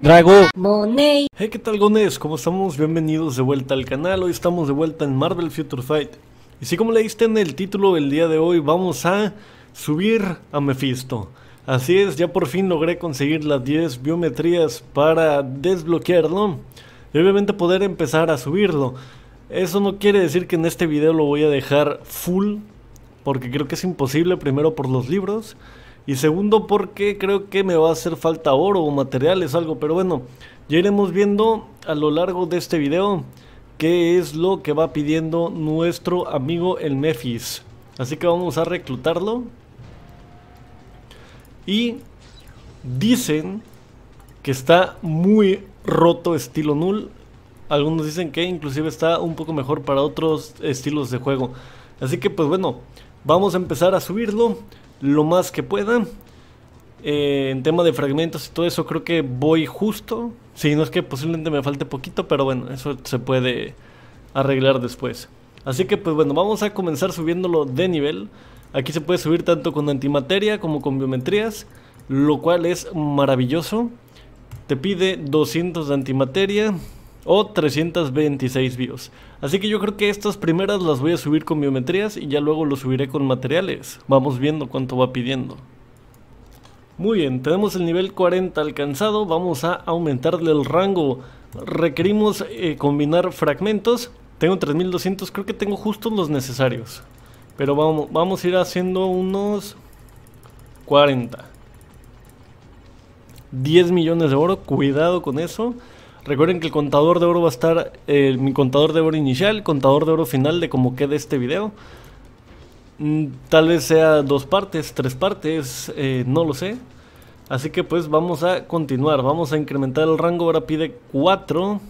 Drago. Money. Hey, ¿qué tal, gones? ¿Cómo estamos? Bienvenidos de vuelta al canal. Hoy estamos de vuelta en Marvel Future Fight. Y si sí, como leíste en el título del día de hoy, vamos a subir a Mephisto. Así es, ya por fin logré conseguir las 10 biometrías para desbloquearlo. Y obviamente poder empezar a subirlo. Eso no quiere decir que en este video lo voy a dejar full. Porque creo que es imposible, primero por los libros. Y segundo, porque creo que me va a hacer falta oro o materiales, algo. Pero bueno, ya iremos viendo a lo largo de este video qué es lo que va pidiendo nuestro amigo el Mephis. Así que vamos a reclutarlo. Y dicen que está muy roto estilo null. Algunos dicen que inclusive está un poco mejor para otros estilos de juego. Así que pues bueno, vamos a empezar a subirlo lo más que pueda. Eh, en tema de fragmentos y todo eso, creo que voy justo. Si no es que posiblemente me falte poquito, pero bueno, eso se puede arreglar después. Así que pues bueno, vamos a comenzar subiéndolo de nivel. Aquí se puede subir tanto con antimateria como con biometrías, lo cual es maravilloso. Te pide 200 de antimateria, o 326 bios. Así que yo creo que estas primeras las voy a subir con biometrías y ya luego lo subiré con materiales. Vamos viendo cuánto va pidiendo. Muy bien, tenemos el nivel 40 alcanzado, vamos a aumentarle el rango. Requerimos eh, combinar fragmentos. Tengo 3200, creo que tengo justo los necesarios. Pero vamos, vamos a ir haciendo unos 40. 10 millones de oro, cuidado con eso. Recuerden que el contador de oro va a estar, mi contador de oro inicial, contador de oro final de como quede este video. Mm, tal vez sea dos partes, tres partes, eh, no lo sé. Así que pues vamos a continuar, vamos a incrementar el rango, ahora pide 4.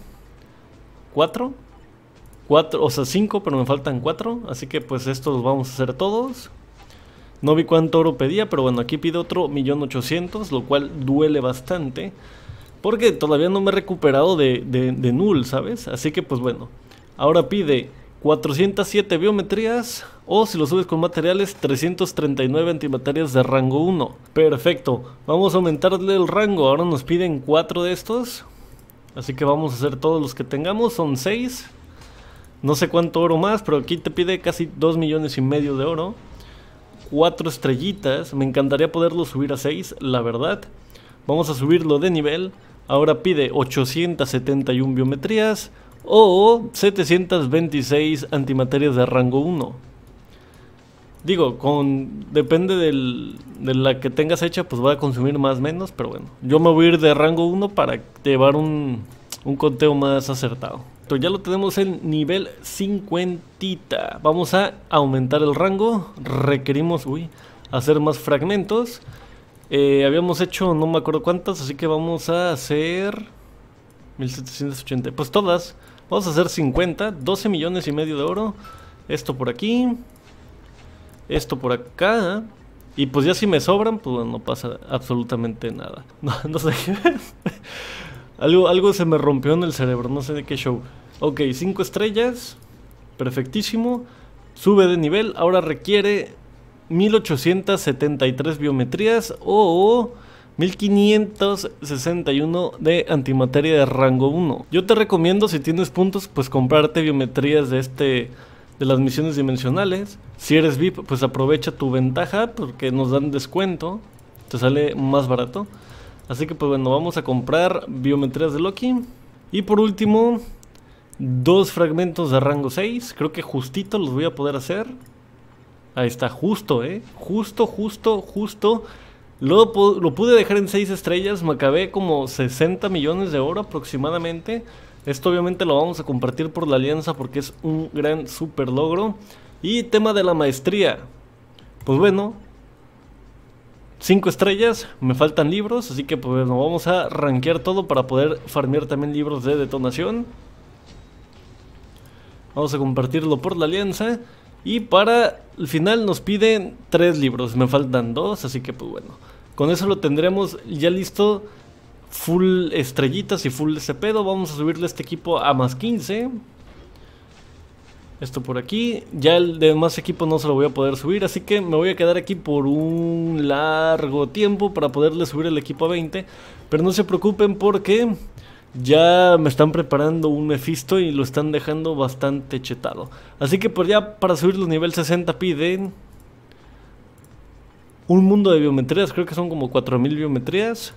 ¿Cuatro? 4, o sea 5, pero me faltan cuatro. Así que pues estos los vamos a hacer todos. No vi cuánto oro pedía, pero bueno, aquí pide otro ochocientos. lo cual duele bastante. Porque todavía no me he recuperado de, de, de null, ¿sabes? Así que pues bueno. Ahora pide 407 biometrías o si lo subes con materiales 339 antimaterias de rango 1. Perfecto. Vamos a aumentarle el rango. Ahora nos piden 4 de estos. Así que vamos a hacer todos los que tengamos. Son 6. No sé cuánto oro más, pero aquí te pide casi 2 millones y medio de oro. 4 estrellitas. Me encantaría poderlo subir a 6, la verdad. Vamos a subirlo de nivel. Ahora pide 871 biometrías o 726 antimaterias de rango 1. Digo, con depende de la que tengas hecha, pues va a consumir más menos, pero bueno. Yo me voy a ir de rango 1 para llevar un, conteo más acertado. Entonces ya lo tenemos en nivel 50. Vamos a aumentar el rango. Requerimos, uy, hacer más fragmentos. Eh, habíamos hecho no me acuerdo cuántas, así que vamos a hacer 1780. Pues todas. Vamos a hacer 50, 12 millones y medio de oro. Esto por aquí. Esto por acá. Y pues ya si me sobran, pues no pasa absolutamente nada. No, no sé qué. algo, algo se me rompió en el cerebro, no sé de qué show. Ok, 5 estrellas. Perfectísimo. Sube de nivel. Ahora requiere 1873 biometrías o 1561 de antimateria de rango 1. Yo te recomiendo si tienes puntos pues comprarte biometrías de este de las misiones dimensionales. Si eres VIP, pues aprovecha tu ventaja porque nos dan descuento. Te sale más barato. Así que pues bueno, vamos a comprar biometrías de Loki. Y por último, dos fragmentos de rango 6. Creo que justito los voy a poder hacer. Ahí está, justo, ¿eh? Justo, justo, justo. Luego lo pude dejar en 6 estrellas, me acabé como 60 millones de oro aproximadamente. Esto obviamente lo vamos a compartir por la alianza porque es un gran super logro. Y tema de la maestría. Pues bueno, 5 estrellas, me faltan libros, así que pues bueno, vamos a rankear todo para poder farmear también libros de detonación. Vamos a compartirlo por la alianza. Y para el final nos piden tres libros, me faltan dos, así que pues bueno. Con eso lo tendremos ya listo, full estrellitas y full Cepedo. ese Vamos a subirle este equipo a más 15. Esto por aquí. Ya el demás equipo no se lo voy a poder subir, así que me voy a quedar aquí por un largo tiempo para poderle subir el equipo a 20. Pero no se preocupen porque ya me están preparando un Mephisto y lo están dejando bastante chetado. Así que pues ya para subir los nivel 60 piden un mundo de biometrías, creo que son como 4000 biometrías.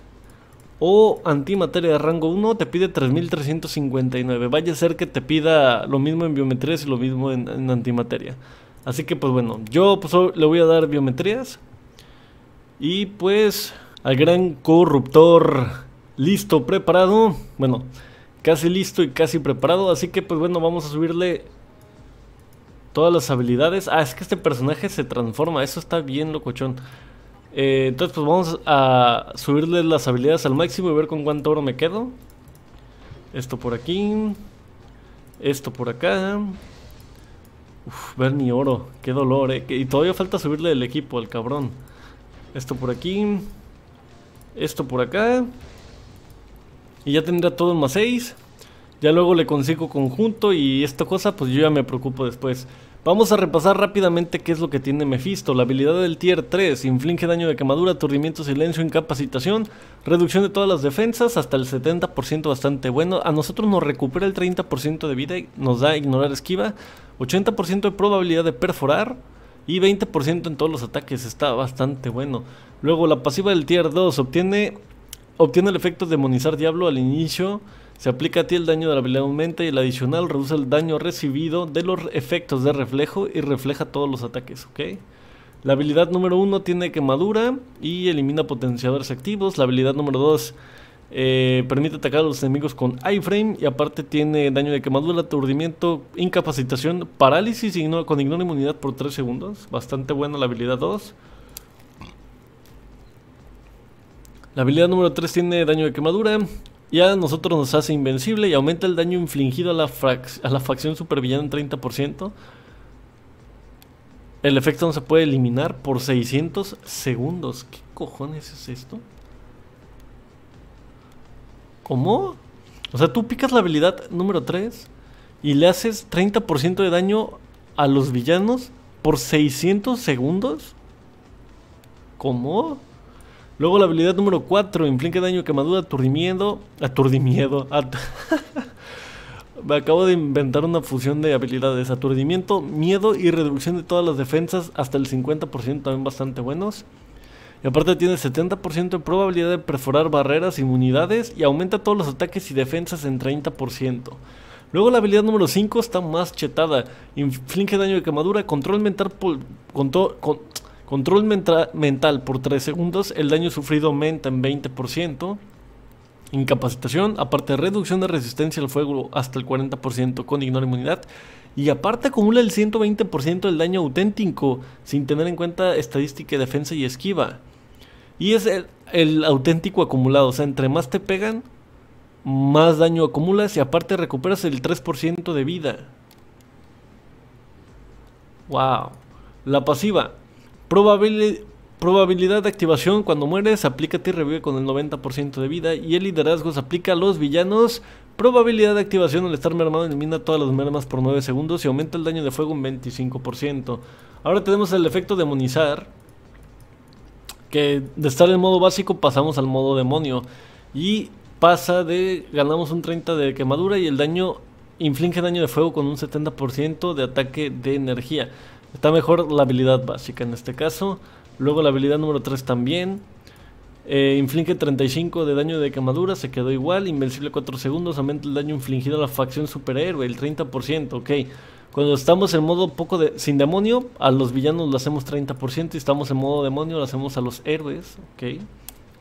O antimateria de rango 1 te pide 3359. Vaya a ser que te pida lo mismo en biometrías y lo mismo en, antimateria. Así que pues bueno, yo pues, le voy a dar biometrías. Y pues al gran corruptor listo, preparado. Bueno, casi listo y casi preparado. Así que pues bueno, vamos a subirle todas las habilidades. Ah, es que este personaje se transforma. Eso está bien locochón. Eh, entonces pues vamos a subirle las habilidades al máximo y ver con cuánto oro me quedo. Esto por aquí. Esto por acá. Uf, ver mi oro. Qué dolor, eh. Y todavía falta subirle el equipo al cabrón. Esto por aquí. Esto por acá. Y ya tendrá todos más 6. Ya luego le consigo conjunto y esta cosa pues yo ya me preocupo después. Vamos a repasar rápidamente qué es lo que tiene Mephisto. La habilidad del tier 3 inflige daño de quemadura, aturdimiento, silencio, incapacitación, reducción de todas las defensas hasta el 70% bastante bueno. A nosotros nos recupera el 30% de vida, y nos da ignorar esquiva, 80% de probabilidad de perforar y 20% en todos los ataques. Está bastante bueno. Luego la pasiva del tier 2 obtiene Obtiene el efecto de demonizar diablo al inicio. Se aplica a ti el daño de la habilidad aumenta y el adicional reduce el daño recibido de los efectos de reflejo y refleja todos los ataques, ¿ok? La habilidad número 1 tiene quemadura y elimina potenciadores activos. La habilidad número 2 eh, permite atacar a los enemigos con iframe y aparte tiene daño de quemadura, aturdimiento, incapacitación, parálisis y con ignora inmunidad por 3 segundos. Bastante buena la habilidad 2. La habilidad número 3 tiene daño de quemadura. Y a nosotros nos hace invencible y aumenta el daño infligido a la, a la facción supervillana en 30%. El efecto no se puede eliminar por 600 segundos. ¿Qué cojones es esto? ¿Cómo? O sea, tú picas la habilidad número 3 y le haces 30% de daño a los villanos por 600 segundos. ¿Cómo? Luego la habilidad número 4 inflige daño, quemadura, aturdimiento. Aturdimiento. Me acabo de inventar una fusión de habilidades. Aturdimiento, miedo y reducción de todas las defensas hasta el 50%, también bastante buenos. Y aparte tiene 70% de probabilidad de perforar barreras, inmunidades y aumenta todos los ataques y defensas en 30%. Luego la habilidad número 5 está más chetada. Inflige daño de quemadura, control mental, por... con, Control mental por 3 segundos, el daño sufrido aumenta en 20%. Incapacitación, aparte reducción de resistencia al fuego hasta el 40% con ignora inmunidad. Y aparte acumula el 120% del daño auténtico sin tener en cuenta estadística, defensa y esquiva. Y es el, el auténtico acumulado, o sea, entre más te pegan, más daño acumulas y aparte recuperas el 3% de vida. Wow. La pasiva, probabilidad de activación cuando mueres, aplica y revive con el 90% de vida. Y el liderazgo se aplica a los villanos. Probabilidad de activación al estar mermado elimina todas las mermas por 9 segundos y aumenta el daño de fuego un 25%. Ahora tenemos el efecto demonizar. Que de estar en modo básico pasamos al modo demonio. Y pasa de ganamos un 30 de quemadura y el daño inflige daño de fuego con un 70% de ataque de energía. Está mejor la habilidad básica en este caso. Luego la habilidad número 3 también. Eh, inflige 35 de daño de quemadura, se quedó igual. Invencible 4 segundos, aumenta el daño infligido a la facción superhéroe, el 30%, ok. Cuando estamos en modo poco de, sin demonio, a los villanos lo hacemos 30% y estamos en modo demonio, lo hacemos a los héroes, ok.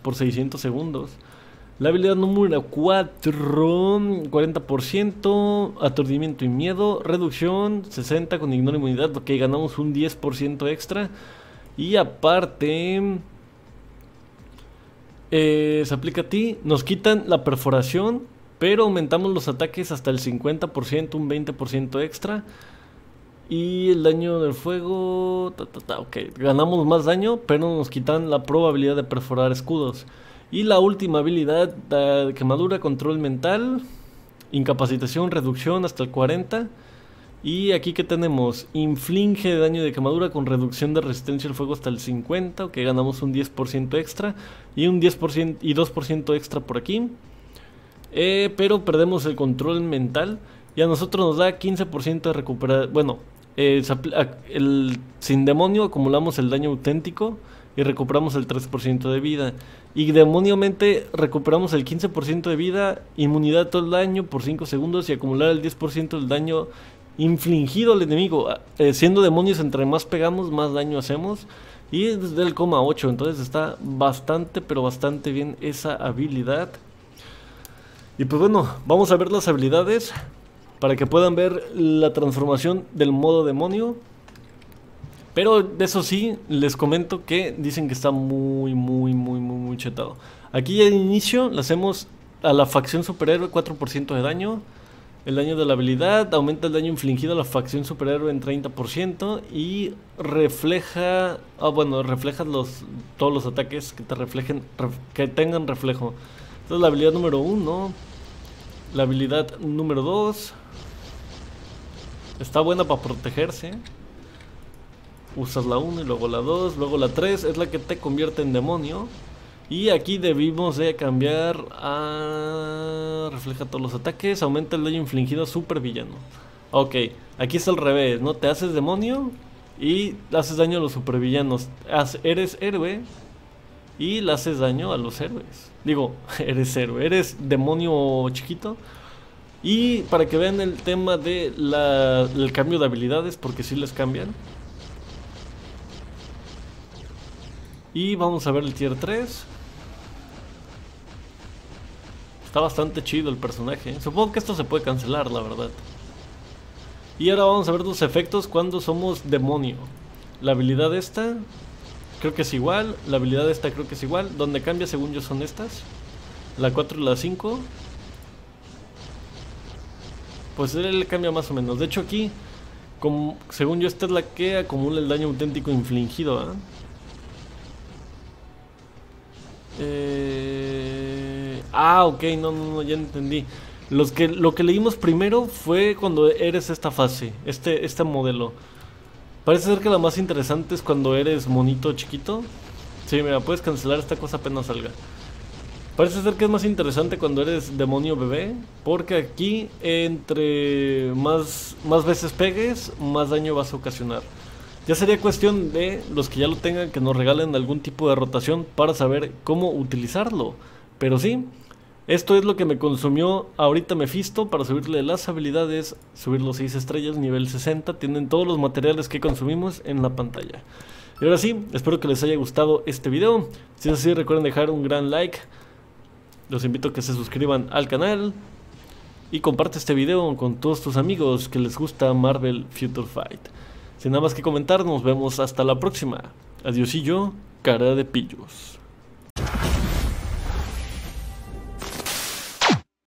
Por 600 segundos. La habilidad número 4, 40%, aturdimiento y miedo, reducción 60 con ignora inmunidad, ok, ganamos un 10% extra. Y aparte, eh, se aplica a ti, nos quitan la perforación, pero aumentamos los ataques hasta el 50%, un 20% extra. Y el daño del fuego, ok, ganamos más daño, pero nos quitan la probabilidad de perforar escudos. Y la última habilidad, de quemadura, control mental, incapacitación, reducción hasta el 40. Y aquí que tenemos, inflige daño de quemadura con reducción de resistencia al fuego hasta el 50, que ganamos un 10% extra y un 10% y 2% extra por aquí. Eh, pero perdemos el control mental y a nosotros nos da 15% de recuperar, bueno, eh, sin demonio acumulamos el daño auténtico y recuperamos el 3% de vida. Y demoniamente recuperamos el 15% de vida, inmunidad todo el daño por 5 segundos y acumular el 10% del daño infligido al enemigo. Ah, eh, siendo demonios, entre más pegamos, más daño hacemos. Y desde el coma 8, entonces está bastante, pero bastante bien esa habilidad. Y pues bueno, vamos a ver las habilidades para que puedan ver la transformación del modo demonio. Pero de eso sí, les comento que dicen que está muy, muy, muy, muy, muy chetado. Aquí al inicio le hacemos a la facción superhéroe 4% de daño. El daño de la habilidad aumenta el daño infligido a la facción superhéroe en 30% y refleja, ah bueno, refleja los, todos los ataques que te reflejen, que tengan reflejo. es la habilidad número 1, la habilidad número 2, está buena para protegerse usas la 1 y luego la 2, luego la 3 es la que te convierte en demonio. Y aquí debimos de cambiar a... Refleja todos los ataques, aumenta el daño infligido a supervillano. villano. Ok, aquí es al revés, ¿no? Te haces demonio y haces daño a los supervillanos. Eres héroe y le haces daño a los héroes. Digo, eres héroe, eres demonio chiquito. Y para que vean el tema del el cambio de habilidades, porque si les cambian. Y vamos a ver el tier 3. Está bastante chido el personaje. ¿eh? Supongo que esto se puede cancelar, la verdad. Y ahora vamos a ver los efectos cuando somos demonio. La habilidad esta creo que es igual. La habilidad esta creo que es igual. Donde cambia según yo son estas. La 4 y la 5. Pues él cambia más o menos. De hecho aquí, según yo, esta es la que acumula el daño auténtico infligido. ¿eh? Ah, ok, no, no, ya entendí. Los que, lo que leímos primero fue cuando eres esta fase, este, este modelo. Parece ser que la más interesante es cuando eres monito chiquito. Sí, mira, puedes cancelar esta cosa apenas salga. Parece ser que es más interesante cuando eres demonio bebé, porque aquí entre más, más veces pegues, más daño vas a ocasionar. Ya sería cuestión de los que ya lo tengan que nos regalen algún tipo de rotación para saber cómo utilizarlo. Pero sí, esto es lo que me consumió ahorita Mephisto para subirle las habilidades, subir los 6 estrellas, nivel 60. Tienen todos los materiales que consumimos en la pantalla. Y ahora sí, espero que les haya gustado este video. Si es así, recuerden dejar un gran like. Los invito a que se suscriban al canal. Y comparte este video con todos tus amigos que les gusta Marvel Future Fight. Sin nada más que comentar, nos vemos hasta la próxima. Adiós y yo, cara de pillos.